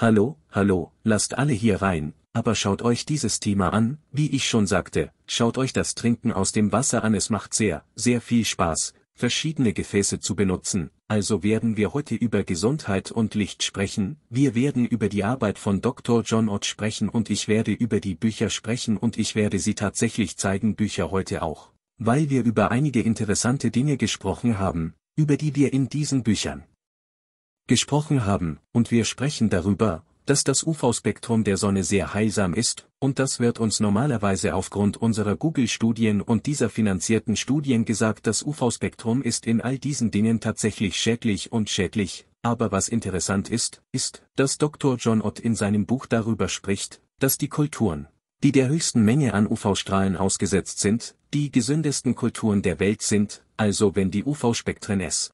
Hallo, hallo, lasst alle hier rein, aber schaut euch dieses Thema an, wie ich schon sagte, schaut euch das Trinken aus dem Wasser an, es macht sehr, sehr viel Spaß, verschiedene Gefäße zu benutzen, also werden wir heute über Gesundheit und Licht sprechen, wir werden über die Arbeit von Dr. John Ott sprechen und ich werde über die Bücher sprechen und ich werde sie tatsächlich zeigen, Bücher heute auch, weil wir über einige interessante Dinge gesprochen haben, über die wir in diesen Büchern gesprochen haben, und wir sprechen darüber, dass das UV-Spektrum der Sonne sehr heilsam ist, und das wird uns normalerweise aufgrund unserer Google-Studien und dieser finanzierten Studien gesagt, das UV-Spektrum ist in all diesen Dingen tatsächlich schädlich und schädlich, aber was interessant ist, ist, dass Dr. John Ott in seinem Buch darüber spricht, dass die Kulturen, die der höchsten Menge an UV-Strahlen ausgesetzt sind, die gesündesten Kulturen der Welt sind, also wenn die UV-Spektren es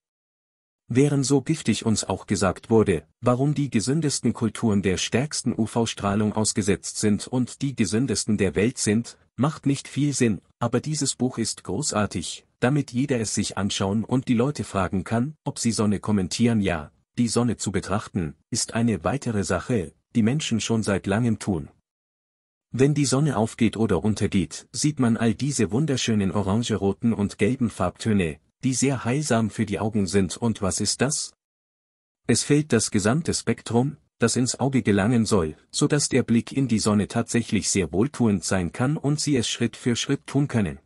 Während so giftig uns auch gesagt wurde, warum die gesündesten Kulturen der stärksten UV-Strahlung ausgesetzt sind und die gesündesten der Welt sind, macht nicht viel Sinn, aber dieses Buch ist großartig, damit jeder es sich anschauen und die Leute fragen kann, ob sie Sonne kommentieren ja, die Sonne zu betrachten, ist eine weitere Sache, die Menschen schon seit langem tun. Wenn die Sonne aufgeht oder untergeht, sieht man all diese wunderschönen orangeroten und gelben Farbtöne, die sehr heilsam für die Augen sind und was ist das? Es fehlt das gesamte Spektrum, das ins Auge gelangen soll, so dass der Blick in die Sonne tatsächlich sehr wohltuend sein kann und Sie es Schritt für Schritt tun können.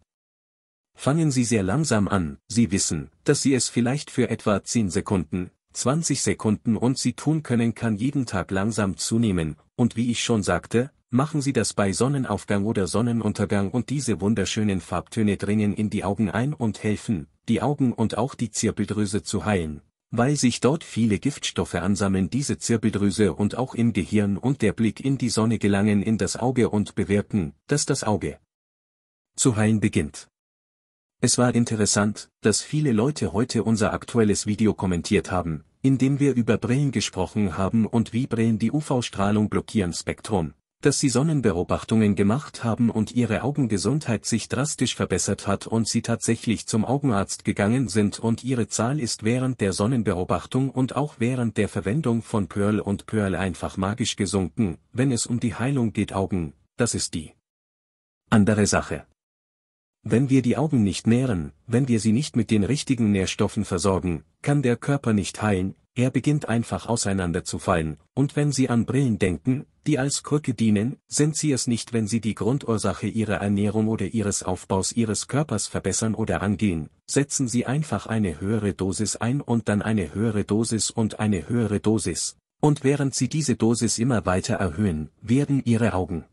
Fangen Sie sehr langsam an, Sie wissen, dass Sie es vielleicht für etwa 10 Sekunden, 20 Sekunden und Sie tun können kann jeden Tag langsam zunehmen, und wie ich schon sagte, machen Sie das bei Sonnenaufgang oder Sonnenuntergang und diese wunderschönen Farbtöne dringen in die Augen ein und helfen, die Augen und auch die Zirbeldrüse zu heilen, weil sich dort viele Giftstoffe ansammeln diese Zirbeldrüse und auch im Gehirn und der Blick in die Sonne gelangen in das Auge und bewirken, dass das Auge zu heilen beginnt. Es war interessant, dass viele Leute heute unser aktuelles Video kommentiert haben, in dem wir über Brillen gesprochen haben und wie Brillen die UV-Strahlung blockieren Spektrum, dass sie Sonnenbeobachtungen gemacht haben und ihre Augengesundheit sich drastisch verbessert hat und sie tatsächlich zum Augenarzt gegangen sind und ihre Zahl ist während der Sonnenbeobachtung und auch während der Verwendung von Pearl und Pearl einfach magisch gesunken, wenn es um die Heilung geht Augen, das ist die andere Sache. Wenn wir die Augen nicht nähren, wenn wir sie nicht mit den richtigen Nährstoffen versorgen, kann der Körper nicht heilen, er beginnt einfach auseinanderzufallen, und wenn Sie an Brillen denken, die als Krücke dienen, sind sie es nicht, wenn Sie die Grundursache Ihrer Ernährung oder Ihres Aufbaus Ihres Körpers verbessern oder angehen, setzen Sie einfach eine höhere Dosis ein und dann eine höhere Dosis und eine höhere Dosis, und während Sie diese Dosis immer weiter erhöhen, werden Ihre Augen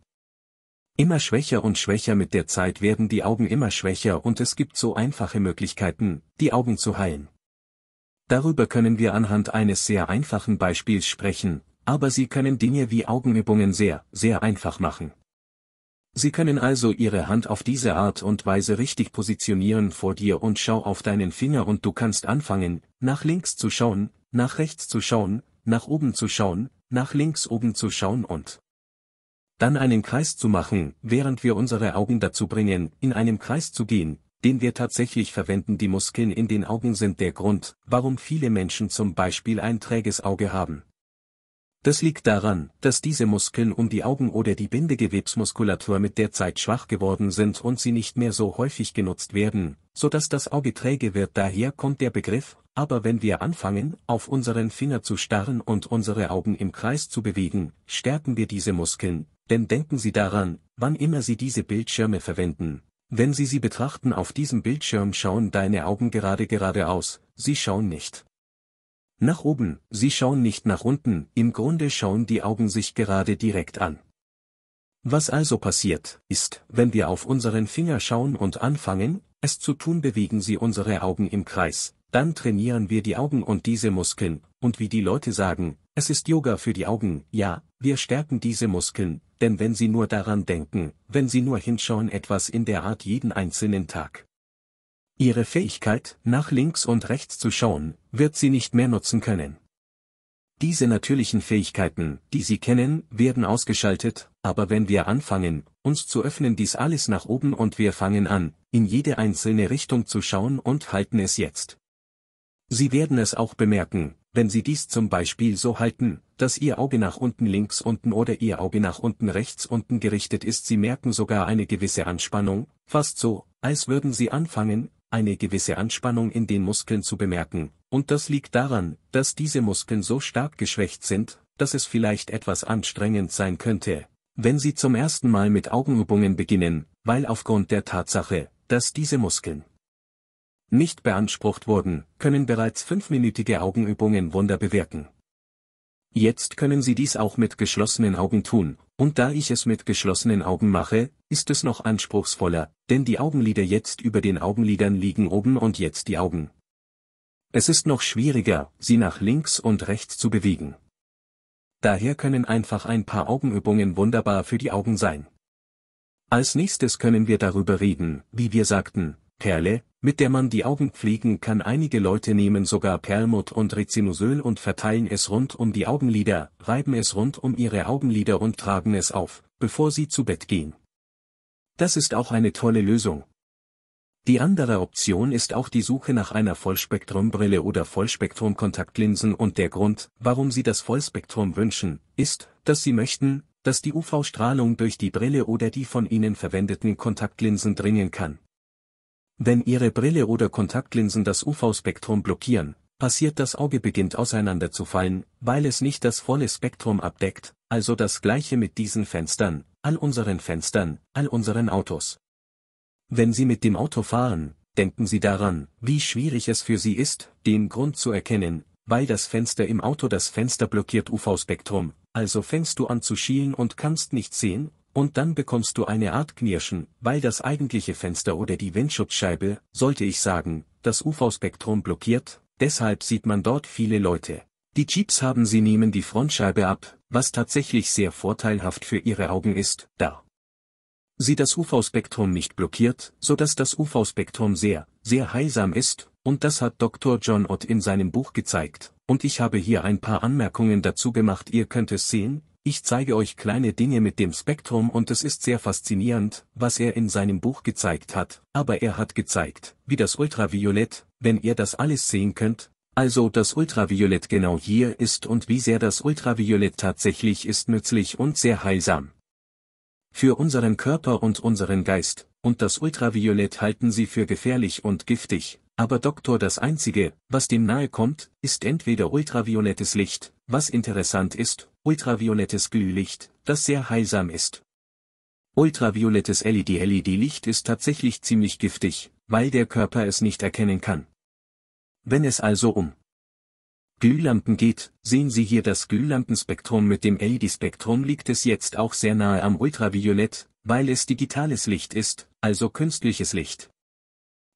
immer schwächer und schwächer mit der Zeit werden die Augen immer schwächer und es gibt so einfache Möglichkeiten, die Augen zu heilen. Darüber können wir anhand eines sehr einfachen Beispiels sprechen, aber Sie können Dinge wie Augenübungen sehr, sehr einfach machen. Sie können also Ihre Hand auf diese Art und Weise richtig positionieren vor dir und schau auf deinen Finger und du kannst anfangen, nach links zu schauen, nach rechts zu schauen, nach oben zu schauen, nach links oben zu schauen und dann einen Kreis zu machen, während wir unsere Augen dazu bringen, in einem Kreis zu gehen, den wir tatsächlich verwenden. Die Muskeln in den Augen sind der Grund, warum viele Menschen zum Beispiel ein träges Auge haben. Das liegt daran, dass diese Muskeln um die Augen oder die Bindegewebsmuskulatur mit der Zeit schwach geworden sind und sie nicht mehr so häufig genutzt werden, so dass das Auge träge wird. Daher kommt der Begriff, aber wenn wir anfangen, auf unseren Finger zu starren und unsere Augen im Kreis zu bewegen, stärken wir diese Muskeln, denn denken Sie daran, wann immer Sie diese Bildschirme verwenden, wenn Sie sie betrachten auf diesem Bildschirm schauen deine Augen gerade geradeaus, sie schauen nicht. Nach oben, sie schauen nicht nach unten, im Grunde schauen die Augen sich gerade direkt an. Was also passiert, ist, wenn wir auf unseren Finger schauen und anfangen, es zu tun, bewegen sie unsere Augen im Kreis, dann trainieren wir die Augen und diese Muskeln, und wie die Leute sagen, es ist Yoga für die Augen, ja, wir stärken diese Muskeln, denn wenn Sie nur daran denken, wenn Sie nur hinschauen etwas in der Art jeden einzelnen Tag. Ihre Fähigkeit, nach links und rechts zu schauen, wird sie nicht mehr nutzen können. Diese natürlichen Fähigkeiten, die Sie kennen, werden ausgeschaltet, aber wenn wir anfangen, uns zu öffnen dies alles nach oben und wir fangen an, in jede einzelne Richtung zu schauen und halten es jetzt. Sie werden es auch bemerken, wenn Sie dies zum Beispiel so halten, dass Ihr Auge nach unten links unten oder Ihr Auge nach unten rechts unten gerichtet ist, Sie merken sogar eine gewisse Anspannung, fast so, als würden Sie anfangen, eine gewisse Anspannung in den Muskeln zu bemerken, und das liegt daran, dass diese Muskeln so stark geschwächt sind, dass es vielleicht etwas anstrengend sein könnte, wenn Sie zum ersten Mal mit Augenübungen beginnen, weil aufgrund der Tatsache, dass diese Muskeln nicht beansprucht wurden, können bereits fünfminütige Augenübungen Wunder bewirken. Jetzt können Sie dies auch mit geschlossenen Augen tun, und da ich es mit geschlossenen Augen mache, ist es noch anspruchsvoller, denn die Augenlider jetzt über den Augenlidern liegen oben und jetzt die Augen. Es ist noch schwieriger, sie nach links und rechts zu bewegen. Daher können einfach ein paar Augenübungen wunderbar für die Augen sein. Als nächstes können wir darüber reden, wie wir sagten, Perle, mit der man die Augen pflegen kann. Einige Leute nehmen sogar Perlmutt und Rizinusöl und verteilen es rund um die Augenlider, reiben es rund um ihre Augenlider und tragen es auf, bevor sie zu Bett gehen. Das ist auch eine tolle Lösung. Die andere Option ist auch die Suche nach einer Vollspektrumbrille oder Vollspektrumkontaktlinsen und der Grund, warum Sie das Vollspektrum wünschen, ist, dass Sie möchten, dass die UV-Strahlung durch die Brille oder die von Ihnen verwendeten Kontaktlinsen dringen kann. Wenn Ihre Brille oder Kontaktlinsen das UV-Spektrum blockieren, passiert das Auge beginnt auseinanderzufallen, weil es nicht das volle Spektrum abdeckt, also das gleiche mit diesen Fenstern, all unseren Fenstern, all unseren Autos. Wenn Sie mit dem Auto fahren, denken Sie daran, wie schwierig es für Sie ist, den Grund zu erkennen, weil das Fenster im Auto das Fenster blockiert UV-Spektrum, also fängst du an zu schielen und kannst nicht sehen, und dann bekommst du eine Art Knirschen, weil das eigentliche Fenster oder die Windschutzscheibe, sollte ich sagen, das UV-Spektrum blockiert, deshalb sieht man dort viele Leute. Die Jeeps haben sie nehmen die Frontscheibe ab, was tatsächlich sehr vorteilhaft für ihre Augen ist, da sie das UV-Spektrum nicht blockiert, so dass das UV-Spektrum sehr, sehr heilsam ist, und das hat Dr. John Ott in seinem Buch gezeigt, und ich habe hier ein paar Anmerkungen dazu gemacht ihr könnt es sehen, ich zeige euch kleine Dinge mit dem Spektrum und es ist sehr faszinierend, was er in seinem Buch gezeigt hat, aber er hat gezeigt, wie das Ultraviolett, wenn ihr das alles sehen könnt, also das Ultraviolett genau hier ist und wie sehr das Ultraviolett tatsächlich ist nützlich und sehr heilsam. Für unseren Körper und unseren Geist, und das Ultraviolett halten sie für gefährlich und giftig, aber Doktor das Einzige, was dem nahe kommt, ist entweder ultraviolettes Licht, was interessant ist, ultraviolettes Glühlicht, das sehr heilsam ist. Ultraviolettes LED-LED-Licht ist tatsächlich ziemlich giftig, weil der Körper es nicht erkennen kann. Wenn es also um Glühlampen geht, sehen Sie hier das Glühlampenspektrum mit dem LED-Spektrum liegt es jetzt auch sehr nahe am Ultraviolett, weil es digitales Licht ist, also künstliches Licht.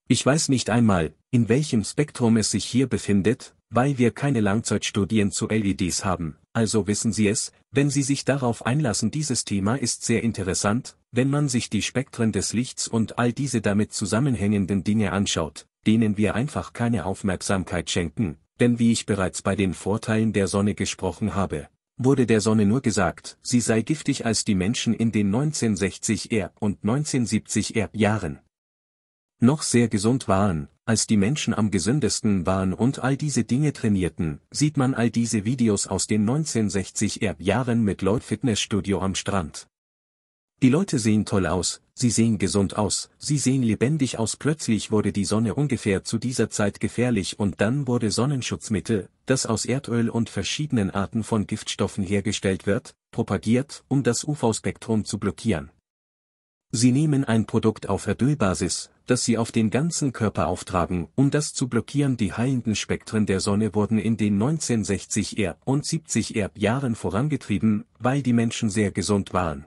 Ich weiß nicht einmal, in welchem Spektrum es sich hier befindet, weil wir keine Langzeitstudien zu LEDs haben, also wissen Sie es, wenn Sie sich darauf einlassen, dieses Thema ist sehr interessant, wenn man sich die Spektren des Lichts und all diese damit zusammenhängenden Dinge anschaut, denen wir einfach keine Aufmerksamkeit schenken, denn wie ich bereits bei den Vorteilen der Sonne gesprochen habe, wurde der Sonne nur gesagt, sie sei giftig als die Menschen in den 1960er und 1970er Jahren noch sehr gesund waren, als die Menschen am gesündesten waren und all diese Dinge trainierten, sieht man all diese Videos aus den 1960er Jahren mit Lloyd Fitnessstudio am Strand. Die Leute sehen toll aus, sie sehen gesund aus, sie sehen lebendig aus. Plötzlich wurde die Sonne ungefähr zu dieser Zeit gefährlich und dann wurde Sonnenschutzmittel, das aus Erdöl und verschiedenen Arten von Giftstoffen hergestellt wird, propagiert, um das UV-Spektrum zu blockieren. Sie nehmen ein Produkt auf Erdölbasis, das sie auf den ganzen Körper auftragen, um das zu blockieren. Die heilenden Spektren der Sonne wurden in den 1960 er und 70 er Jahren vorangetrieben, weil die Menschen sehr gesund waren.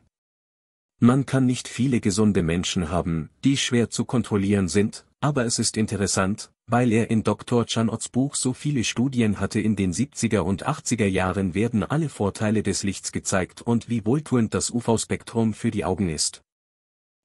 Man kann nicht viele gesunde Menschen haben, die schwer zu kontrollieren sind, aber es ist interessant, weil er in Dr. Chanots Buch so viele Studien hatte in den 70er und 80er Jahren werden alle Vorteile des Lichts gezeigt und wie wohltuend das UV-Spektrum für die Augen ist.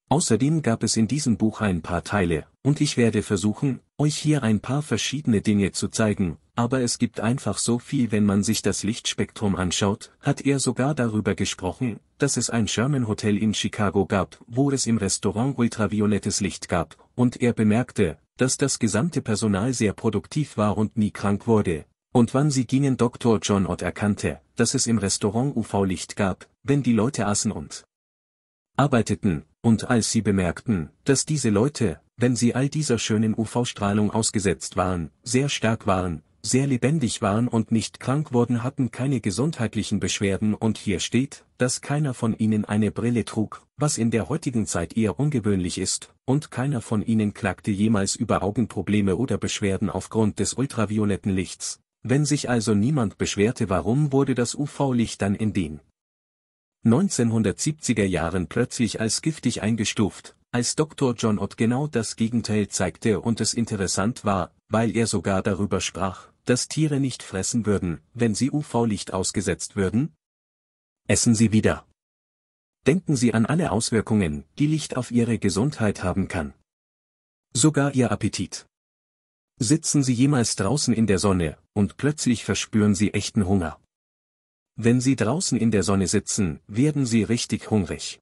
Außerdem gab es in diesem Buch ein paar Teile, und ich werde versuchen, euch hier ein paar verschiedene Dinge zu zeigen, aber es gibt einfach so viel wenn man sich das Lichtspektrum anschaut, hat er sogar darüber gesprochen, dass es ein Sherman Hotel in Chicago gab, wo es im Restaurant ultraviolettes Licht gab, und er bemerkte, dass das gesamte Personal sehr produktiv war und nie krank wurde, und wann sie gingen Dr. John Ott erkannte, dass es im Restaurant UV-Licht gab, wenn die Leute aßen und arbeiteten, und als sie bemerkten, dass diese Leute, wenn sie all dieser schönen UV-Strahlung ausgesetzt waren, sehr stark waren, sehr lebendig waren und nicht krank wurden, hatten keine gesundheitlichen Beschwerden und hier steht, dass keiner von ihnen eine Brille trug, was in der heutigen Zeit eher ungewöhnlich ist, und keiner von ihnen klagte jemals über Augenprobleme oder Beschwerden aufgrund des ultravioletten Lichts. Wenn sich also niemand beschwerte, warum wurde das UV-Licht dann in den 1970er Jahren plötzlich als giftig eingestuft, als Dr. John Ott genau das Gegenteil zeigte und es interessant war, weil er sogar darüber sprach, dass Tiere nicht fressen würden, wenn sie UV-Licht ausgesetzt würden? Essen sie wieder. Denken Sie an alle Auswirkungen, die Licht auf Ihre Gesundheit haben kann. Sogar Ihr Appetit. Sitzen Sie jemals draußen in der Sonne, und plötzlich verspüren Sie echten Hunger. Wenn Sie draußen in der Sonne sitzen, werden Sie richtig hungrig.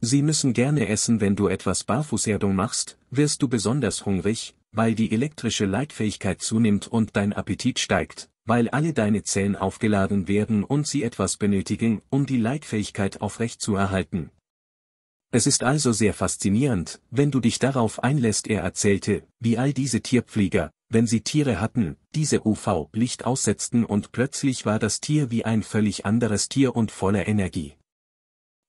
Sie müssen gerne essen, wenn du etwas Barfußerdung machst, wirst du besonders hungrig, weil die elektrische Leitfähigkeit zunimmt und dein Appetit steigt, weil alle deine Zellen aufgeladen werden und sie etwas benötigen, um die Leitfähigkeit aufrechtzuerhalten, es ist also sehr faszinierend, wenn du dich darauf einlässt. Er erzählte, wie all diese Tierpfleger, wenn sie Tiere hatten, diese UV-Licht aussetzten und plötzlich war das Tier wie ein völlig anderes Tier und voller Energie.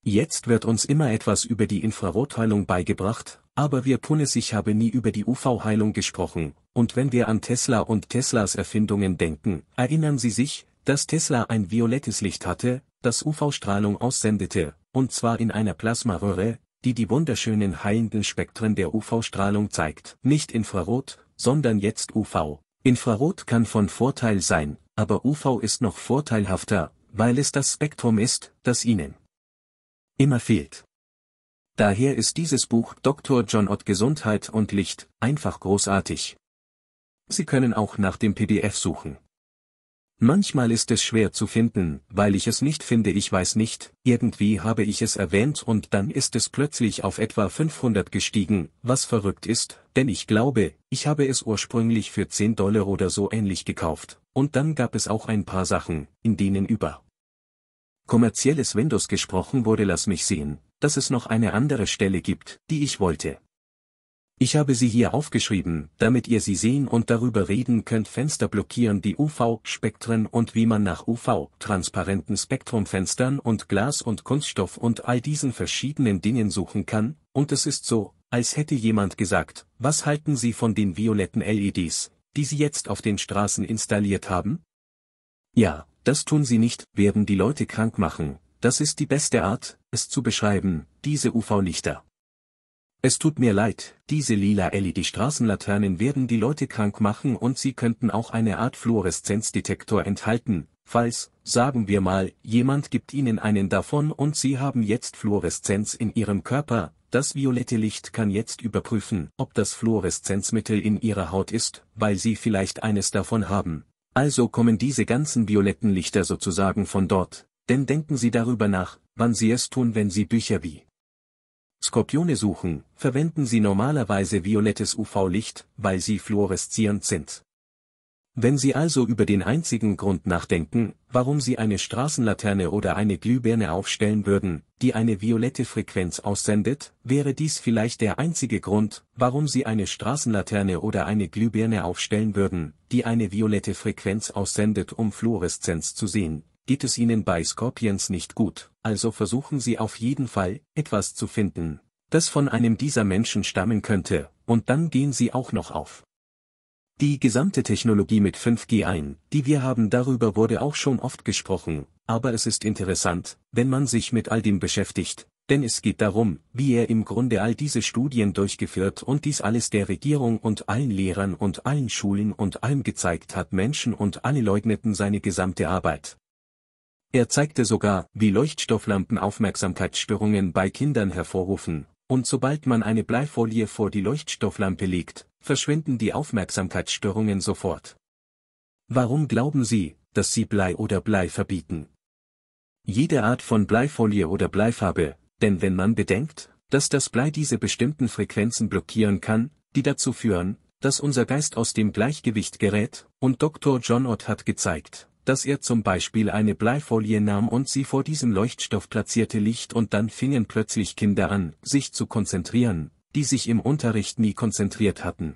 Jetzt wird uns immer etwas über die Infrarotheilung beigebracht, aber wir Punis, ich habe nie über die UV-Heilung gesprochen, und wenn wir an Tesla und Teslas Erfindungen denken, erinnern Sie sich, dass Tesla ein violettes Licht hatte, das UV-Strahlung aussendete, und zwar in einer Plasmaröhre, die die wunderschönen heilenden Spektren der UV-Strahlung zeigt. Nicht Infrarot, sondern jetzt UV. Infrarot kann von Vorteil sein, aber UV ist noch vorteilhafter, weil es das Spektrum ist, das ihnen immer fehlt. Daher ist dieses Buch Dr. John Ott Gesundheit und Licht einfach großartig. Sie können auch nach dem PDF suchen. Manchmal ist es schwer zu finden, weil ich es nicht finde, ich weiß nicht, irgendwie habe ich es erwähnt und dann ist es plötzlich auf etwa 500 gestiegen, was verrückt ist, denn ich glaube, ich habe es ursprünglich für 10 Dollar oder so ähnlich gekauft, und dann gab es auch ein paar Sachen, in denen über kommerzielles Windows gesprochen wurde, lass mich sehen, dass es noch eine andere Stelle gibt, die ich wollte. Ich habe sie hier aufgeschrieben, damit ihr sie sehen und darüber reden könnt. Fenster blockieren die UV-Spektren und wie man nach UV-transparenten Spektrumfenstern und Glas und Kunststoff und all diesen verschiedenen Dingen suchen kann, und es ist so, als hätte jemand gesagt, was halten Sie von den violetten LEDs, die Sie jetzt auf den Straßen installiert haben? Ja, das tun sie nicht, werden die Leute krank machen, das ist die beste Art, es zu beschreiben, diese UV-Lichter. Es tut mir leid, diese lila LED-Straßenlaternen werden die Leute krank machen und sie könnten auch eine Art Fluoreszenzdetektor enthalten, falls, sagen wir mal, jemand gibt ihnen einen davon und sie haben jetzt Fluoreszenz in ihrem Körper, das violette Licht kann jetzt überprüfen, ob das Fluoreszenzmittel in ihrer Haut ist, weil sie vielleicht eines davon haben. Also kommen diese ganzen violetten Lichter sozusagen von dort, denn denken Sie darüber nach, wann Sie es tun, wenn Sie Bücher wie Skorpione suchen, verwenden sie normalerweise violettes UV-Licht, weil sie fluoreszierend sind. Wenn Sie also über den einzigen Grund nachdenken, warum Sie eine Straßenlaterne oder eine Glühbirne aufstellen würden, die eine violette Frequenz aussendet, wäre dies vielleicht der einzige Grund, warum Sie eine Straßenlaterne oder eine Glühbirne aufstellen würden, die eine violette Frequenz aussendet, um Fluoreszenz zu sehen, geht es Ihnen bei Scorpions nicht gut, also versuchen Sie auf jeden Fall, etwas zu finden, das von einem dieser Menschen stammen könnte, und dann gehen Sie auch noch auf. Die gesamte Technologie mit 5G ein, die wir haben darüber wurde auch schon oft gesprochen, aber es ist interessant, wenn man sich mit all dem beschäftigt, denn es geht darum, wie er im Grunde all diese Studien durchgeführt und dies alles der Regierung und allen Lehrern und allen Schulen und allem gezeigt hat Menschen und alle leugneten seine gesamte Arbeit, er zeigte sogar, wie Leuchtstofflampen Aufmerksamkeitsstörungen bei Kindern hervorrufen, und sobald man eine Bleifolie vor die Leuchtstofflampe legt, verschwinden die Aufmerksamkeitsstörungen sofort. Warum glauben Sie, dass Sie Blei oder Blei verbieten? Jede Art von Bleifolie oder Bleifarbe, denn wenn man bedenkt, dass das Blei diese bestimmten Frequenzen blockieren kann, die dazu führen, dass unser Geist aus dem Gleichgewicht gerät, und Dr. John Ott hat gezeigt, dass er zum Beispiel eine Bleifolie nahm und sie vor diesem Leuchtstoff platzierte Licht und dann fingen plötzlich Kinder an, sich zu konzentrieren, die sich im Unterricht nie konzentriert hatten.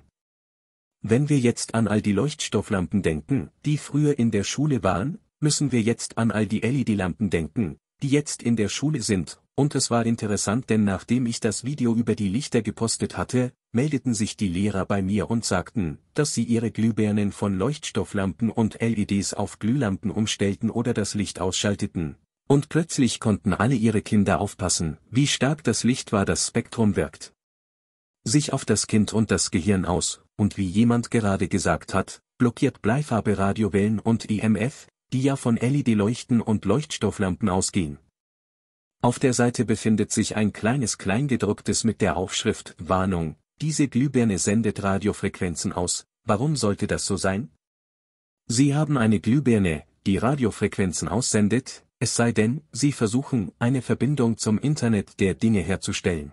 Wenn wir jetzt an all die Leuchtstofflampen denken, die früher in der Schule waren, müssen wir jetzt an all die LED-Lampen denken, die jetzt in der Schule sind, und es war interessant denn nachdem ich das Video über die Lichter gepostet hatte, meldeten sich die Lehrer bei mir und sagten, dass sie ihre Glühbirnen von Leuchtstofflampen und LEDs auf Glühlampen umstellten oder das Licht ausschalteten. Und plötzlich konnten alle ihre Kinder aufpassen, wie stark das Licht war das Spektrum wirkt. Sich auf das Kind und das Gehirn aus, und wie jemand gerade gesagt hat, blockiert Bleifarbe Radiowellen und EMF, die ja von LED-Leuchten und Leuchtstofflampen ausgehen. Auf der Seite befindet sich ein kleines Kleingedrucktes mit der Aufschrift Warnung, diese Glühbirne sendet Radiofrequenzen aus, warum sollte das so sein? Sie haben eine Glühbirne, die Radiofrequenzen aussendet, es sei denn, Sie versuchen, eine Verbindung zum Internet der Dinge herzustellen.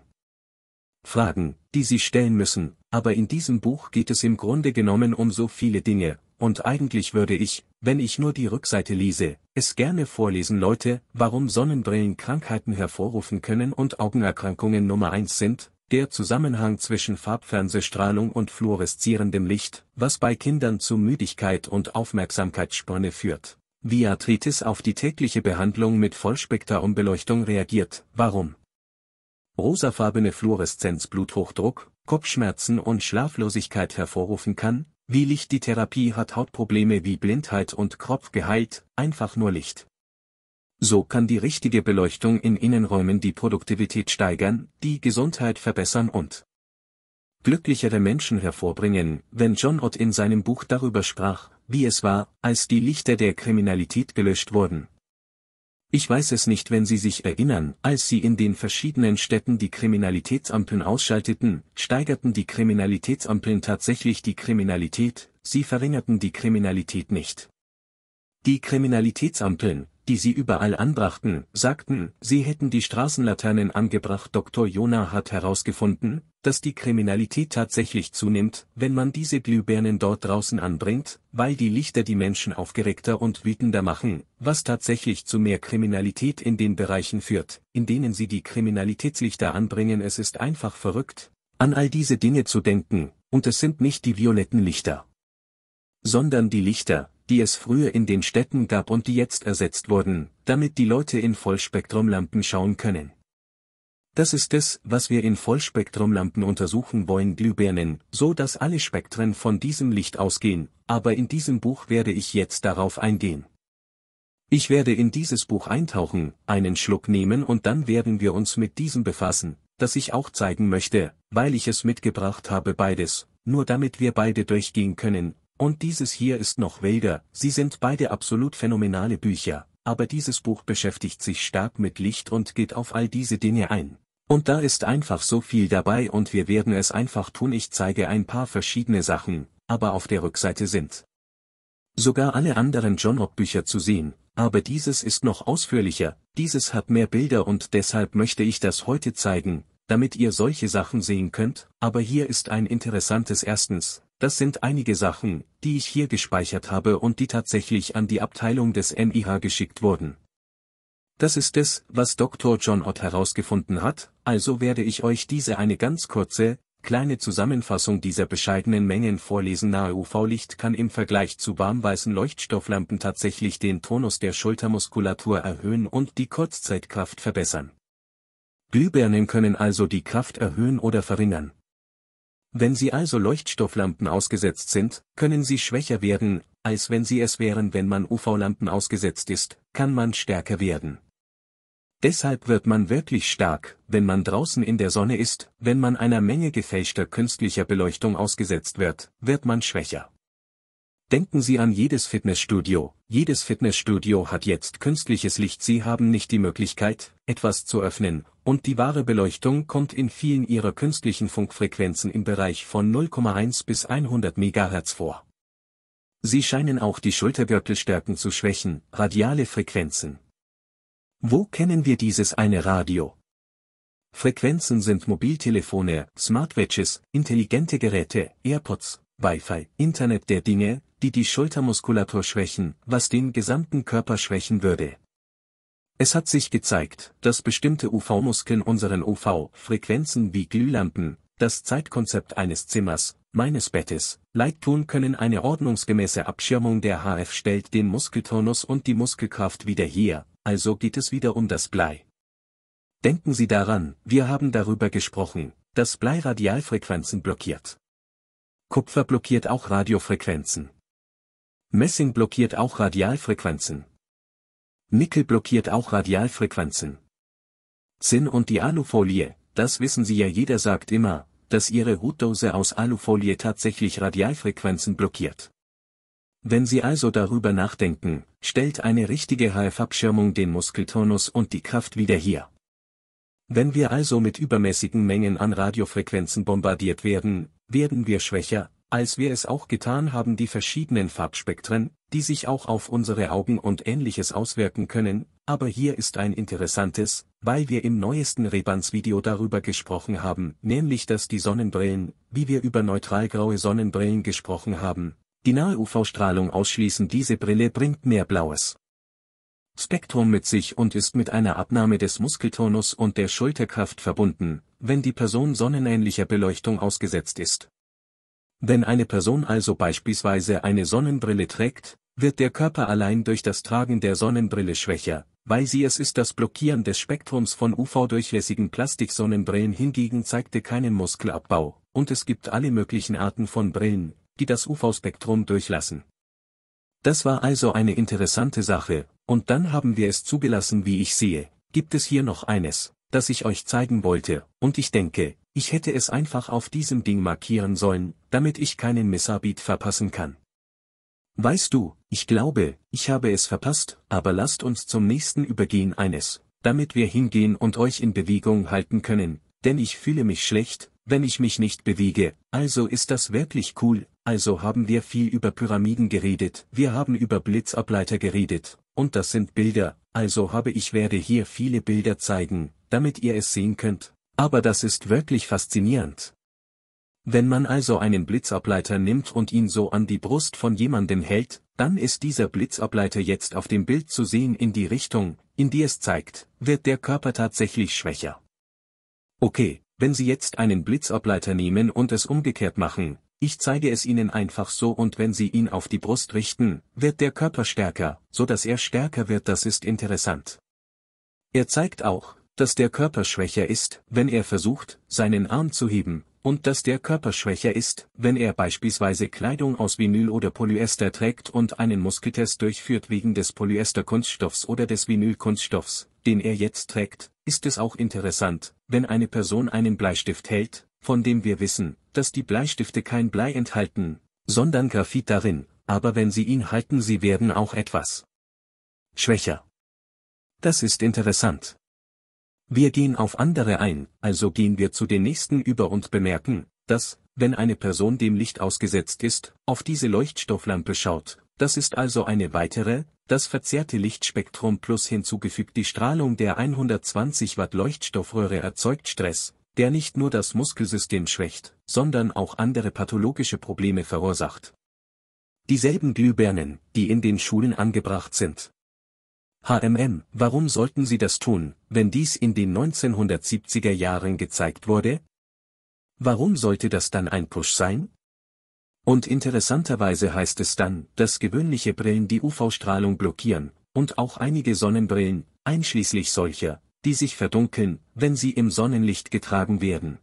Fragen, die Sie stellen müssen, aber in diesem Buch geht es im Grunde genommen um so viele Dinge, und eigentlich würde ich, wenn ich nur die Rückseite lese, es gerne vorlesen Leute, warum Sonnenbrillen Krankheiten hervorrufen können und Augenerkrankungen Nummer eins sind, der Zusammenhang zwischen Farbfernsehstrahlung und fluoreszierendem Licht, was bei Kindern zu Müdigkeit und Aufmerksamkeitsspanne führt. Wie Arthritis auf die tägliche Behandlung mit Vollspektrumbeleuchtung reagiert, warum? Rosafarbene Fluoreszenz Bluthochdruck, Kopfschmerzen und Schlaflosigkeit hervorrufen kann, wie Licht die Therapie hat Hautprobleme wie Blindheit und Kropf geheilt, einfach nur Licht. So kann die richtige Beleuchtung in Innenräumen die Produktivität steigern, die Gesundheit verbessern und glücklichere Menschen hervorbringen, wenn John Ott in seinem Buch darüber sprach, wie es war, als die Lichter der Kriminalität gelöscht wurden. Ich weiß es nicht, wenn Sie sich erinnern, als Sie in den verschiedenen Städten die Kriminalitätsampeln ausschalteten, steigerten die Kriminalitätsampeln tatsächlich die Kriminalität, sie verringerten die Kriminalität nicht. Die Kriminalitätsampeln, die sie überall anbrachten, sagten, sie hätten die Straßenlaternen angebracht. Dr. Jonah hat herausgefunden, dass die Kriminalität tatsächlich zunimmt, wenn man diese Glühbirnen dort draußen anbringt, weil die Lichter die Menschen aufgeregter und wütender machen, was tatsächlich zu mehr Kriminalität in den Bereichen führt, in denen sie die Kriminalitätslichter anbringen. Es ist einfach verrückt, an all diese Dinge zu denken, und es sind nicht die violetten Lichter, sondern die Lichter, die es früher in den Städten gab und die jetzt ersetzt wurden, damit die Leute in Vollspektrumlampen schauen können. Das ist es, was wir in Vollspektrumlampen untersuchen wollen Glühbirnen, so dass alle Spektren von diesem Licht ausgehen, aber in diesem Buch werde ich jetzt darauf eingehen. Ich werde in dieses Buch eintauchen, einen Schluck nehmen und dann werden wir uns mit diesem befassen, das ich auch zeigen möchte, weil ich es mitgebracht habe beides, nur damit wir beide durchgehen können, und dieses hier ist noch wilder, sie sind beide absolut phänomenale Bücher, aber dieses Buch beschäftigt sich stark mit Licht und geht auf all diese Dinge ein. Und da ist einfach so viel dabei und wir werden es einfach tun. Ich zeige ein paar verschiedene Sachen, aber auf der Rückseite sind sogar alle anderen John Rock Bücher zu sehen, aber dieses ist noch ausführlicher, dieses hat mehr Bilder und deshalb möchte ich das heute zeigen, damit ihr solche Sachen sehen könnt, aber hier ist ein interessantes erstens, das sind einige Sachen, die ich hier gespeichert habe und die tatsächlich an die Abteilung des MIH geschickt wurden. Das ist es, was Dr. John Ott herausgefunden hat, also werde ich euch diese eine ganz kurze, kleine Zusammenfassung dieser bescheidenen Mengen vorlesen. Nahe UV-Licht kann im Vergleich zu warmweißen Leuchtstofflampen tatsächlich den Tonus der Schultermuskulatur erhöhen und die Kurzzeitkraft verbessern. Glühbirnen können also die Kraft erhöhen oder verringern. Wenn sie also Leuchtstofflampen ausgesetzt sind, können sie schwächer werden, als wenn sie es wären, wenn man UV-Lampen ausgesetzt ist, kann man stärker werden. Deshalb wird man wirklich stark, wenn man draußen in der Sonne ist, wenn man einer Menge gefälschter künstlicher Beleuchtung ausgesetzt wird, wird man schwächer. Denken Sie an jedes Fitnessstudio. Jedes Fitnessstudio hat jetzt künstliches Licht. Sie haben nicht die Möglichkeit, etwas zu öffnen, und die wahre Beleuchtung kommt in vielen ihrer künstlichen Funkfrequenzen im Bereich von 0,1 bis 100 MHz vor. Sie scheinen auch die Schultergürtelstärken zu schwächen, radiale Frequenzen. Wo kennen wir dieses eine Radio? Frequenzen sind Mobiltelefone, Smartwatches, intelligente Geräte, AirPods, Wi-Fi, Internet der Dinge, die die Schultermuskulatur schwächen, was den gesamten Körper schwächen würde. Es hat sich gezeigt, dass bestimmte UV-Muskeln unseren UV-Frequenzen wie Glühlampen, das Zeitkonzept eines Zimmers, meines Bettes, leid tun können eine ordnungsgemäße Abschirmung der HF stellt den Muskeltonus und die Muskelkraft wieder hier, also geht es wieder um das Blei. Denken Sie daran, wir haben darüber gesprochen, dass Blei Radialfrequenzen blockiert. Kupfer blockiert auch Radiofrequenzen. Messing blockiert auch Radialfrequenzen. Nickel blockiert auch Radialfrequenzen. Zinn und die Alufolie, das wissen Sie ja jeder sagt immer, dass Ihre Hutdose aus Alufolie tatsächlich Radialfrequenzen blockiert. Wenn Sie also darüber nachdenken, stellt eine richtige HF-Abschirmung den Muskeltonus und die Kraft wieder her. Wenn wir also mit übermäßigen Mengen an Radiofrequenzen bombardiert werden, werden wir schwächer, als wir es auch getan haben die verschiedenen Farbspektren, die sich auch auf unsere Augen und ähnliches auswirken können, aber hier ist ein interessantes, weil wir im neuesten Rebans-Video darüber gesprochen haben, nämlich dass die Sonnenbrillen, wie wir über neutralgraue Sonnenbrillen gesprochen haben, die nahe UV-Strahlung ausschließen diese Brille bringt mehr blaues Spektrum mit sich und ist mit einer Abnahme des Muskeltonus und der Schulterkraft verbunden, wenn die Person sonnenähnlicher Beleuchtung ausgesetzt ist. Wenn eine Person also beispielsweise eine Sonnenbrille trägt, wird der Körper allein durch das Tragen der Sonnenbrille schwächer, weil sie es ist das Blockieren des Spektrums von UV-durchlässigen Plastiksonnenbrillen hingegen zeigte keinen Muskelabbau, und es gibt alle möglichen Arten von Brillen, die das UV-Spektrum durchlassen. Das war also eine interessante Sache, und dann haben wir es zugelassen wie ich sehe, gibt es hier noch eines, das ich euch zeigen wollte, und ich denke, ich hätte es einfach auf diesem Ding markieren sollen, damit ich keinen Missabit verpassen kann. Weißt du, ich glaube, ich habe es verpasst, aber lasst uns zum nächsten übergehen eines, damit wir hingehen und euch in Bewegung halten können, denn ich fühle mich schlecht, wenn ich mich nicht bewege, also ist das wirklich cool, also haben wir viel über Pyramiden geredet, wir haben über Blitzableiter geredet, und das sind Bilder, also habe ich werde hier viele Bilder zeigen, damit ihr es sehen könnt, aber das ist wirklich faszinierend. Wenn man also einen Blitzableiter nimmt und ihn so an die Brust von jemandem hält, dann ist dieser Blitzableiter jetzt auf dem Bild zu sehen in die Richtung, in die es zeigt, wird der Körper tatsächlich schwächer. Okay, wenn Sie jetzt einen Blitzableiter nehmen und es umgekehrt machen, ich zeige es Ihnen einfach so und wenn Sie ihn auf die Brust richten, wird der Körper stärker, so dass er stärker wird, das ist interessant. Er zeigt auch, dass der Körper schwächer ist, wenn er versucht, seinen Arm zu heben, und dass der Körper schwächer ist, wenn er beispielsweise Kleidung aus Vinyl oder Polyester trägt und einen Muskeltest durchführt wegen des Polyester-Kunststoffs oder des Vinyl-Kunststoffs, den er jetzt trägt, ist es auch interessant, wenn eine Person einen Bleistift hält, von dem wir wissen, dass die Bleistifte kein Blei enthalten, sondern Graphit darin, aber wenn sie ihn halten, sie werden auch etwas schwächer. Das ist interessant. Wir gehen auf andere ein, also gehen wir zu den nächsten über und bemerken, dass, wenn eine Person dem Licht ausgesetzt ist, auf diese Leuchtstofflampe schaut, das ist also eine weitere, das verzerrte Lichtspektrum plus hinzugefügt die Strahlung der 120 Watt Leuchtstoffröhre erzeugt Stress, der nicht nur das Muskelsystem schwächt, sondern auch andere pathologische Probleme verursacht. Dieselben Glühbirnen, die in den Schulen angebracht sind, HMM, warum sollten sie das tun, wenn dies in den 1970er Jahren gezeigt wurde? Warum sollte das dann ein Push sein? Und interessanterweise heißt es dann, dass gewöhnliche Brillen die UV-Strahlung blockieren, und auch einige Sonnenbrillen, einschließlich solcher, die sich verdunkeln, wenn sie im Sonnenlicht getragen werden,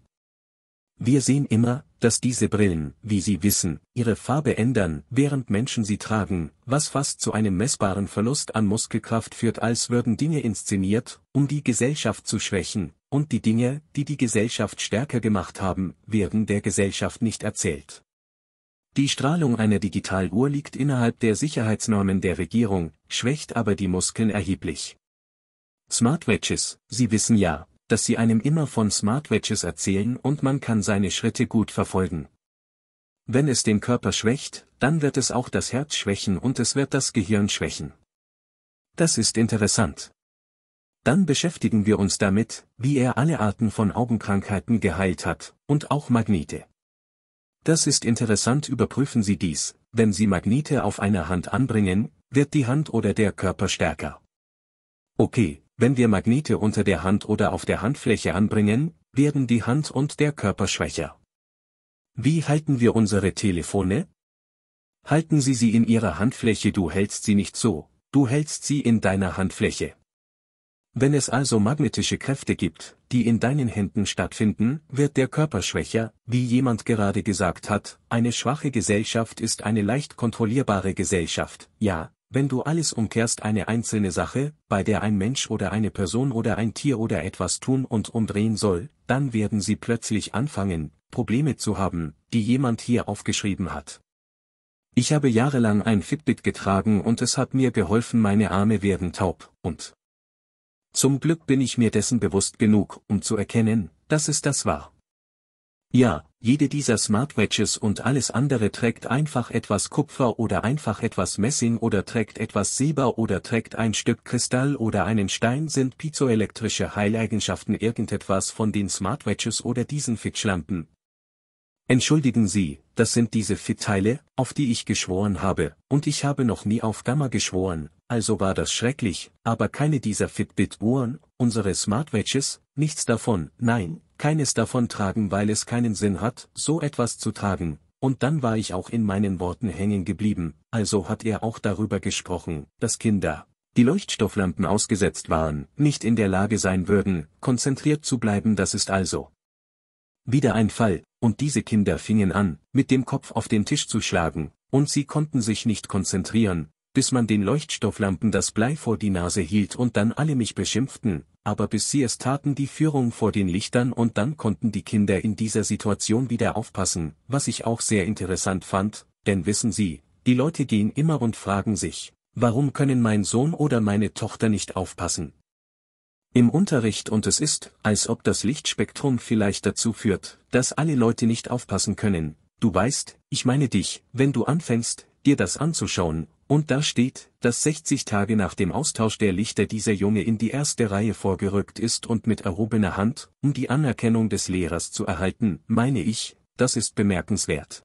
wir sehen immer, dass diese Brillen, wie Sie wissen, ihre Farbe ändern, während Menschen sie tragen, was fast zu einem messbaren Verlust an Muskelkraft führt, als würden Dinge inszeniert, um die Gesellschaft zu schwächen, und die Dinge, die die Gesellschaft stärker gemacht haben, werden der Gesellschaft nicht erzählt. Die Strahlung einer Digitaluhr liegt innerhalb der Sicherheitsnormen der Regierung, schwächt aber die Muskeln erheblich. Smartwatches, Sie wissen ja, dass sie einem immer von Smartwatches erzählen und man kann seine Schritte gut verfolgen. Wenn es den Körper schwächt, dann wird es auch das Herz schwächen und es wird das Gehirn schwächen. Das ist interessant. Dann beschäftigen wir uns damit, wie er alle Arten von Augenkrankheiten geheilt hat, und auch Magnete. Das ist interessant überprüfen Sie dies, wenn Sie Magnete auf einer Hand anbringen, wird die Hand oder der Körper stärker. Okay, wenn wir Magnete unter der Hand oder auf der Handfläche anbringen, werden die Hand und der Körper schwächer. Wie halten wir unsere Telefone? Halten Sie sie in Ihrer Handfläche, du hältst sie nicht so, du hältst sie in deiner Handfläche. Wenn es also magnetische Kräfte gibt, die in deinen Händen stattfinden, wird der Körper schwächer, wie jemand gerade gesagt hat, eine schwache Gesellschaft ist eine leicht kontrollierbare Gesellschaft, ja, wenn du alles umkehrst eine einzelne Sache, bei der ein Mensch oder eine Person oder ein Tier oder etwas tun und umdrehen soll, dann werden sie plötzlich anfangen, Probleme zu haben, die jemand hier aufgeschrieben hat. Ich habe jahrelang ein Fitbit getragen und es hat mir geholfen, meine Arme werden taub, und zum Glück bin ich mir dessen bewusst genug, um zu erkennen, dass es das war. Ja, jede dieser Smartwatches und alles andere trägt einfach etwas Kupfer oder einfach etwas Messing oder trägt etwas Silber oder trägt ein Stück Kristall oder einen Stein sind piezoelektrische Heileigenschaften irgendetwas von den Smartwatches oder diesen Fitschlampen. Entschuldigen Sie, das sind diese Fit-Teile, auf die ich geschworen habe, und ich habe noch nie auf Gamma geschworen, also war das schrecklich, aber keine dieser Fitbit-Uhren, unsere Smartwatches, nichts davon, nein, keines davon tragen, weil es keinen Sinn hat, so etwas zu tragen, und dann war ich auch in meinen Worten hängen geblieben, also hat er auch darüber gesprochen, dass Kinder, die Leuchtstofflampen ausgesetzt waren, nicht in der Lage sein würden, konzentriert zu bleiben, das ist also wieder ein Fall, und diese Kinder fingen an, mit dem Kopf auf den Tisch zu schlagen, und sie konnten sich nicht konzentrieren, bis man den Leuchtstofflampen das Blei vor die Nase hielt und dann alle mich beschimpften, aber bis sie es taten die Führung vor den Lichtern und dann konnten die Kinder in dieser Situation wieder aufpassen, was ich auch sehr interessant fand, denn wissen Sie, die Leute gehen immer und fragen sich, warum können mein Sohn oder meine Tochter nicht aufpassen? Im Unterricht und es ist, als ob das Lichtspektrum vielleicht dazu führt, dass alle Leute nicht aufpassen können, du weißt, ich meine dich, wenn du anfängst, dir das anzuschauen, und da steht, dass 60 Tage nach dem Austausch der Lichter dieser Junge in die erste Reihe vorgerückt ist und mit erhobener Hand, um die Anerkennung des Lehrers zu erhalten, meine ich, das ist bemerkenswert.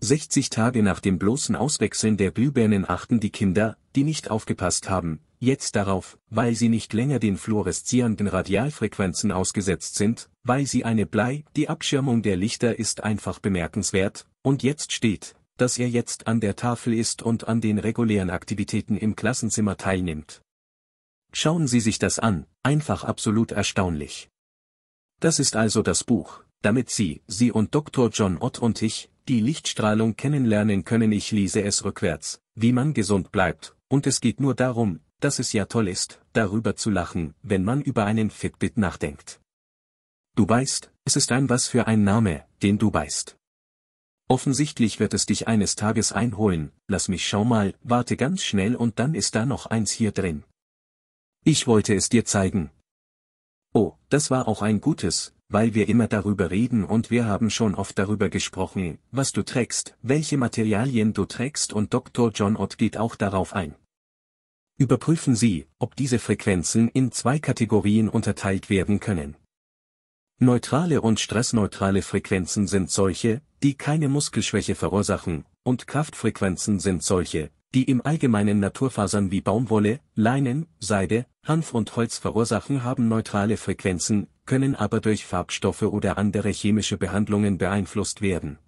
60 Tage nach dem bloßen Auswechseln der Glühbirnen achten die Kinder, die nicht aufgepasst haben, jetzt darauf, weil sie nicht länger den fluoreszierenden Radialfrequenzen ausgesetzt sind, weil sie eine Blei, die Abschirmung der Lichter ist einfach bemerkenswert, und jetzt steht, dass er jetzt an der Tafel ist und an den regulären Aktivitäten im Klassenzimmer teilnimmt. Schauen Sie sich das an, einfach absolut erstaunlich. Das ist also das Buch, damit Sie, Sie und Dr. John Ott und ich, die Lichtstrahlung kennenlernen können. Ich lese es rückwärts, wie man gesund bleibt, und es geht nur darum, dass es ja toll ist, darüber zu lachen, wenn man über einen Fitbit nachdenkt. Du weißt, es ist ein was für ein Name, den du weißt. Offensichtlich wird es dich eines Tages einholen, lass mich schau mal, warte ganz schnell und dann ist da noch eins hier drin. Ich wollte es dir zeigen. Oh, das war auch ein gutes, weil wir immer darüber reden und wir haben schon oft darüber gesprochen, was du trägst, welche Materialien du trägst und Dr. John Ott geht auch darauf ein. Überprüfen Sie, ob diese Frequenzen in zwei Kategorien unterteilt werden können. Neutrale und stressneutrale Frequenzen sind solche, die keine Muskelschwäche verursachen, und Kraftfrequenzen sind solche, die im Allgemeinen Naturfasern wie Baumwolle, Leinen, Seide, Hanf und Holz verursachen haben neutrale Frequenzen, können aber durch Farbstoffe oder andere chemische Behandlungen beeinflusst werden.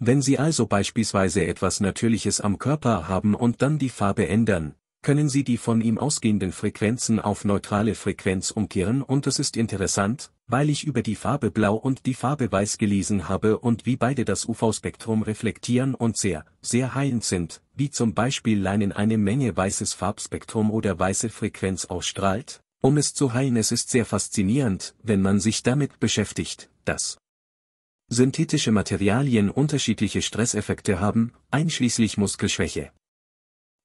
Wenn Sie also beispielsweise etwas Natürliches am Körper haben und dann die Farbe ändern, können Sie die von ihm ausgehenden Frequenzen auf neutrale Frequenz umkehren und es ist interessant, weil ich über die Farbe Blau und die Farbe Weiß gelesen habe und wie beide das UV-Spektrum reflektieren und sehr, sehr heilend sind, wie zum Beispiel Leinen eine Menge weißes Farbspektrum oder weiße Frequenz ausstrahlt, um es zu heilen. Es ist sehr faszinierend, wenn man sich damit beschäftigt, dass synthetische Materialien unterschiedliche Stresseffekte haben, einschließlich Muskelschwäche.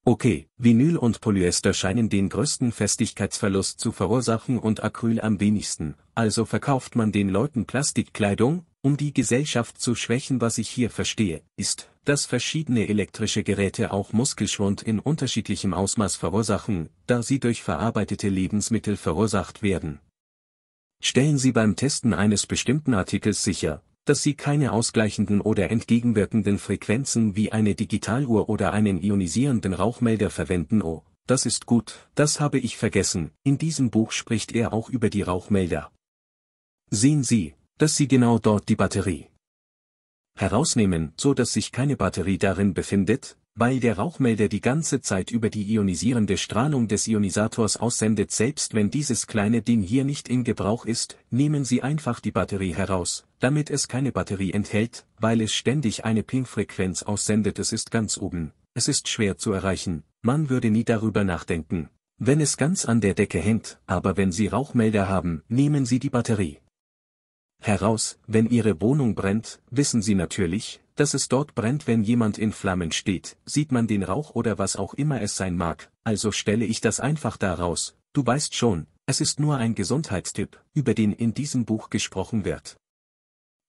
Okay, Vinyl und Polyester scheinen den größten Festigkeitsverlust zu verursachen und Acryl am wenigsten, also verkauft man den Leuten Plastikkleidung, um die Gesellschaft zu schwächen. Was ich hier verstehe, ist, dass verschiedene elektrische Geräte auch Muskelschwund in unterschiedlichem Ausmaß verursachen, da sie durch verarbeitete Lebensmittel verursacht werden. Stellen Sie beim Testen eines bestimmten Artikels sicher, dass sie keine ausgleichenden oder entgegenwirkenden Frequenzen wie eine Digitaluhr oder einen ionisierenden Rauchmelder verwenden. Oh, das ist gut, das habe ich vergessen, in diesem Buch spricht er auch über die Rauchmelder. Sehen Sie, dass Sie genau dort die Batterie herausnehmen, so dass sich keine Batterie darin befindet, weil der Rauchmelder die ganze Zeit über die ionisierende Strahlung des Ionisators aussendet, selbst wenn dieses kleine Ding hier nicht in Gebrauch ist, nehmen Sie einfach die Batterie heraus, damit es keine Batterie enthält, weil es ständig eine Ping-Frequenz aussendet, es ist ganz oben, es ist schwer zu erreichen, man würde nie darüber nachdenken, wenn es ganz an der Decke hängt, aber wenn Sie Rauchmelder haben, nehmen Sie die Batterie heraus, wenn Ihre Wohnung brennt, wissen Sie natürlich, dass es dort brennt, wenn jemand in Flammen steht, sieht man den Rauch oder was auch immer es sein mag, also stelle ich das einfach daraus, du weißt schon, es ist nur ein Gesundheitstipp, über den in diesem Buch gesprochen wird.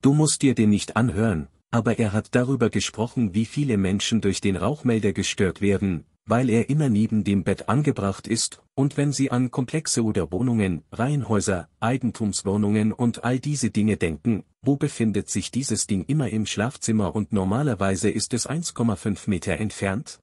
Du musst dir den nicht anhören, aber er hat darüber gesprochen, wie viele Menschen durch den Rauchmelder gestört werden, weil er immer neben dem Bett angebracht ist, und wenn Sie an Komplexe oder Wohnungen, Reihenhäuser, Eigentumswohnungen und all diese Dinge denken, wo befindet sich dieses Ding immer im Schlafzimmer und normalerweise ist es 1,5 Meter entfernt?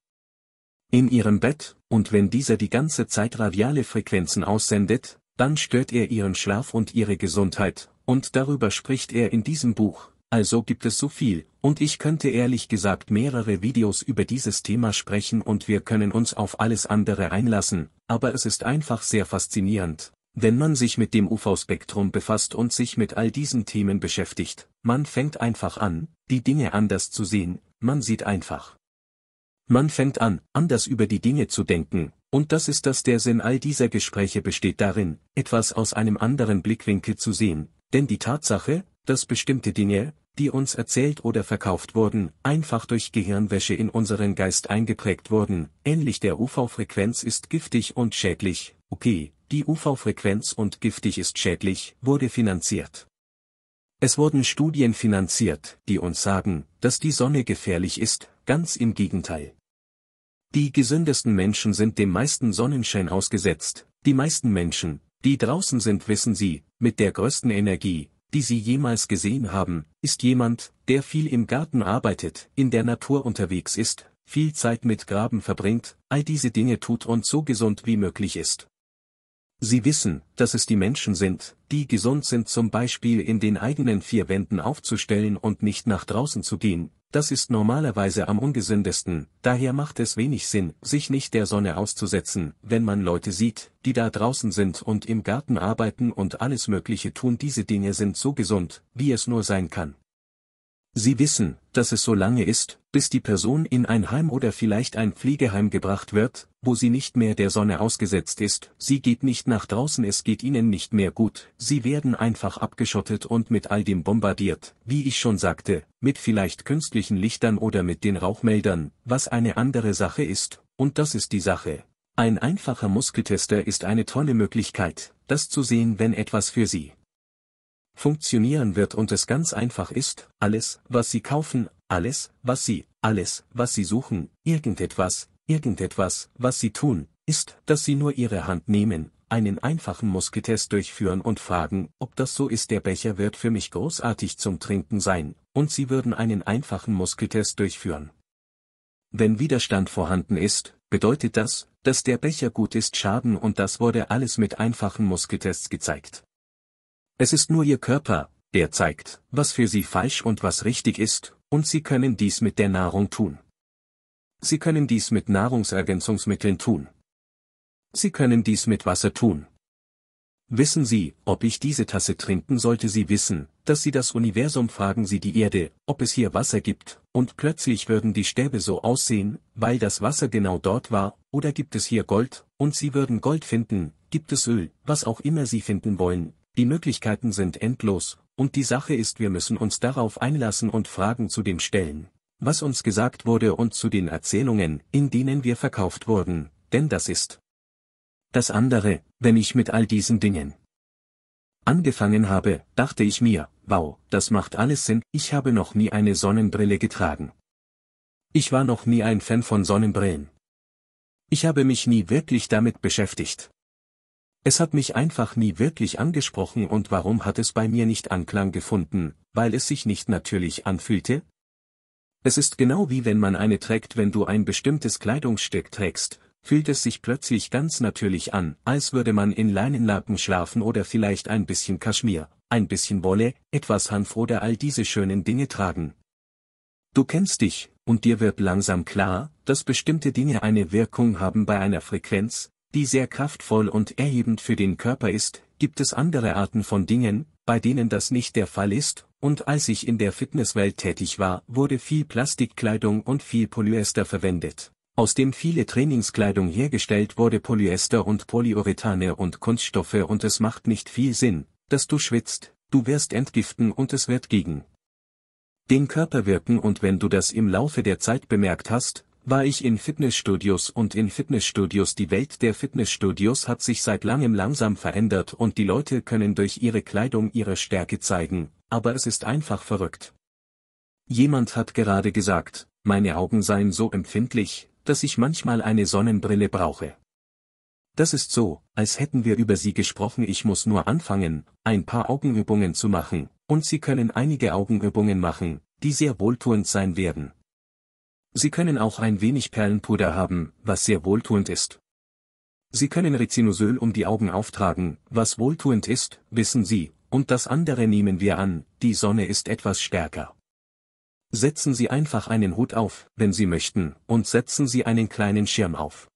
In Ihrem Bett, und wenn dieser die ganze Zeit radiale Frequenzen aussendet, dann stört er Ihren Schlaf und Ihre Gesundheit, und darüber spricht er in diesem Buch, also gibt es so viel, und ich könnte ehrlich gesagt mehrere Videos über dieses Thema sprechen und wir können uns auf alles andere einlassen, aber es ist einfach sehr faszinierend, wenn man sich mit dem UV-Spektrum befasst und sich mit all diesen Themen beschäftigt, man fängt einfach an, die Dinge anders zu sehen, man sieht einfach. Man fängt an, anders über die Dinge zu denken, und das ist das der Sinn all dieser Gespräche besteht darin, etwas aus einem anderen Blickwinkel zu sehen, denn die Tatsache, dass bestimmte Dinge, die uns erzählt oder verkauft wurden, einfach durch Gehirnwäsche in unseren Geist eingeprägt wurden, ähnlich der UV-Frequenz ist giftig und schädlich, okay, die UV-Frequenz und giftig ist schädlich, wurde finanziert. Es wurden Studien finanziert, die uns sagen, dass die Sonne gefährlich ist, ganz im Gegenteil. Die gesündesten Menschen sind dem meisten Sonnenschein ausgesetzt, die meisten Menschen, die draußen sind wissen sie, mit der größten Energie, die Sie jemals gesehen haben, ist jemand, der viel im Garten arbeitet, in der Natur unterwegs ist, viel Zeit mit Graben verbringt, all diese Dinge tut und so gesund wie möglich ist. Sie wissen, dass es die Menschen sind, die gesund sind zum Beispiel in den eigenen vier Wänden aufzustellen und nicht nach draußen zu gehen, das ist normalerweise am ungesündesten, daher macht es wenig Sinn, sich nicht der Sonne auszusetzen, wenn man Leute sieht, die da draußen sind und im Garten arbeiten und alles Mögliche tun. Diese Dinge sind so gesund, wie es nur sein kann. Sie wissen, dass es so lange ist, bis die Person in ein Heim oder vielleicht ein Pflegeheim gebracht wird, wo sie nicht mehr der Sonne ausgesetzt ist, sie geht nicht nach draußen, es geht ihnen nicht mehr gut, sie werden einfach abgeschottet und mit all dem bombardiert, wie ich schon sagte, mit vielleicht künstlichen Lichtern oder mit den Rauchmeldern, was eine andere Sache ist, und das ist die Sache. Ein einfacher Muskeltester ist eine tolle Möglichkeit, das zu sehen, wenn etwas für Sie, funktionieren wird und es ganz einfach ist, alles, was Sie kaufen, alles, was Sie, alles, was Sie suchen, irgendetwas, irgendetwas, was Sie tun, ist, dass Sie nur Ihre Hand nehmen, einen einfachen Musketest durchführen und fragen, ob das so ist, der Becher wird für mich großartig zum Trinken sein, und Sie würden einen einfachen Musketest durchführen. Wenn Widerstand vorhanden ist, bedeutet das, dass der Becher gut ist Schaden und das wurde alles mit einfachen Musketests gezeigt. Es ist nur ihr Körper, der zeigt, was für sie falsch und was richtig ist, und sie können dies mit der Nahrung tun. Sie können dies mit Nahrungsergänzungsmitteln tun. Sie können dies mit Wasser tun. Wissen Sie, ob ich diese Tasse trinken sollte Sie wissen, dass Sie das Universum fragen Sie die Erde, ob es hier Wasser gibt, und plötzlich würden die Stäbe so aussehen, weil das Wasser genau dort war, oder gibt es hier Gold, und Sie würden Gold finden, gibt es Öl, was auch immer Sie finden wollen, die Möglichkeiten sind endlos, und die Sache ist, wir müssen uns darauf einlassen und Fragen zu dem stellen, was uns gesagt wurde und zu den Erzählungen, in denen wir verkauft wurden, denn das ist das andere, wenn ich mit all diesen Dingen angefangen habe, dachte ich mir, wow, das macht alles Sinn, ich habe noch nie eine Sonnenbrille getragen. Ich war noch nie ein Fan von Sonnenbrillen. Ich habe mich nie wirklich damit beschäftigt. Es hat mich einfach nie wirklich angesprochen und warum hat es bei mir nicht Anklang gefunden, weil es sich nicht natürlich anfühlte? Es ist genau wie wenn man eine trägt, wenn du ein bestimmtes Kleidungsstück trägst, fühlt es sich plötzlich ganz natürlich an, als würde man in Leinenlaken schlafen oder vielleicht ein bisschen Kaschmir, ein bisschen Wolle, etwas Hanf oder all diese schönen Dinge tragen. Du kennst dich, und dir wird langsam klar, dass bestimmte Dinge eine Wirkung haben bei einer Frequenz, die sehr kraftvoll und erhebend für den Körper ist, gibt es andere Arten von Dingen, bei denen das nicht der Fall ist, und als ich in der Fitnesswelt tätig war, wurde viel Plastikkleidung und viel Polyester verwendet. Aus dem viele Trainingskleidung hergestellt wurde Polyester und Polyurethane und Kunststoffe und es macht nicht viel Sinn, dass du schwitzt, du wirst entgiften und es wird gegen den Körper wirken und wenn du das im Laufe der Zeit bemerkt hast, war ich in Fitnessstudios und in Fitnessstudios die Welt der Fitnessstudios hat sich seit langem langsam verändert und die Leute können durch ihre Kleidung ihre Stärke zeigen, aber es ist einfach verrückt. Jemand hat gerade gesagt, meine Augen seien so empfindlich, dass ich manchmal eine Sonnenbrille brauche. Das ist so, als hätten wir über sie gesprochen, ich muss nur anfangen, ein paar Augenübungen zu machen, und Sie können einige Augenübungen machen, die sehr wohltuend sein werden. Sie können auch ein wenig Perlenpuder haben, was sehr wohltuend ist. Sie können Rizinusöl um die Augen auftragen, was wohltuend ist, wissen Sie, und das andere nehmen wir an, die Sonne ist etwas stärker. Setzen Sie einfach einen Hut auf, wenn Sie möchten, und setzen Sie einen kleinen Schirm auf.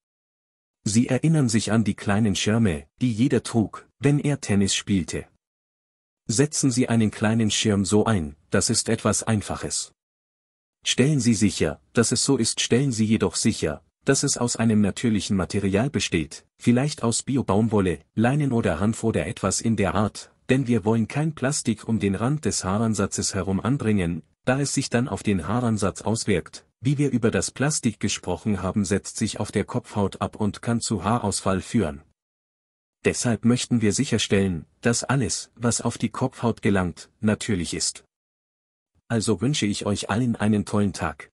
Sie erinnern sich an die kleinen Schirme, die jeder trug, wenn er Tennis spielte. Setzen Sie einen kleinen Schirm so ein, das ist etwas Einfaches. Stellen Sie sicher, dass es so ist, stellen Sie jedoch sicher, dass es aus einem natürlichen Material besteht, vielleicht aus Bio-Baumwolle, Leinen oder Hanf oder etwas in der Art, denn wir wollen kein Plastik um den Rand des Haaransatzes herum anbringen, da es sich dann auf den Haaransatz auswirkt. Wie wir über das Plastik gesprochen haben, setzt sich auf der Kopfhaut ab und kann zu Haarausfall führen. Deshalb möchten wir sicherstellen, dass alles, was auf die Kopfhaut gelangt, natürlich ist. Also wünsche ich euch allen einen tollen Tag.